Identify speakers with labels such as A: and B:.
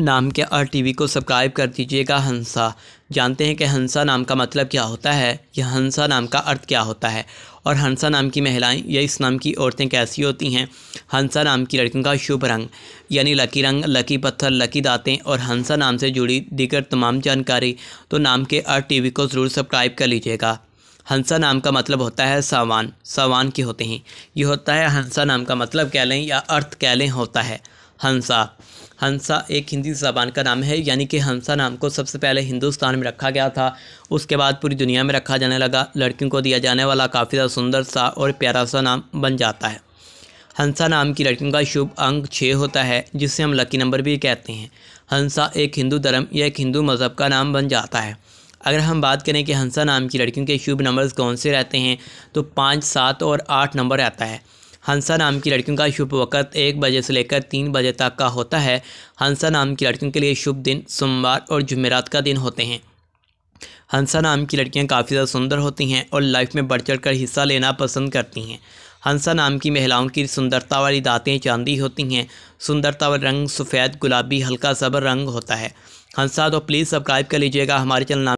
A: नाम के are TV को सब्सक्राइब कर दीजिएगा हंसा जानते हैं कि हंसा नाम का मतलब क्या होता है या हंसा नाम का अर्थ क्या होता है और हंसा नाम की महिलाएं या इस नाम की औरतें कैसी होती हैं हंसा नाम की लड़कियों का शुभ रंग यानी लकी रंग लकी पत्थर लकी दांतें और हंसा नाम से जुड़ी दीगर तमाम जानकारी तो नाम के आर वी को ज़रूर सब्सक्राइब कर लीजिएगा हंसा नाम का मतलब होता है सावान सावान के होते हैं ये होता है हंसा नाम का मतलब कह लें या अर्थ कह लें होता है हंसा हंसा एक हिंदी जबान का नाम है यानी कि हंसा नाम को सबसे पहले हिंदुस्तान में रखा गया था उसके बाद पूरी दुनिया में रखा जाने लगा लड़कियों को दिया जाने वाला काफ़ी ज़्यादा सुंदर सा और प्यारा सा नाम बन जाता है हंसा नाम की लड़कियों का शुभ अंक छः होता है जिसे हम लकी नंबर भी कहते हैं हंसा एक हिंदू धर्म या एक हिंदू मज़हब का नाम बन जाता है अगर हम बात करें कि हंसा नाम की लड़कियों के शुभ नंबर्स कौन से रहते हैं तो पाँच सात और आठ नंबर रहता है हंसा नाम की लड़कियों का शुभ वक्त एक बजे से लेकर तीन बजे तक का होता है हंसा नाम की लड़कियों के लिए शुभ दिन सोमवार और जुमेरात का दिन होते हैं हंसा नाम की लड़कियां काफ़ी ज़्यादा सुंदर होती हैं और लाइफ में बढ़ चढ़ कर हिस्सा लेना पसंद करती हैं हंसा नाम की महिलाओं की सुंदरता वाली दाँतें चांदी होती हैं सुंदरता वाला रंग सफ़ेद गुलाबी हल्का सबर रंग होता है हंसा तो प्लीज़ सब्सक्राइब कर लीजिएगा हमारे चैनल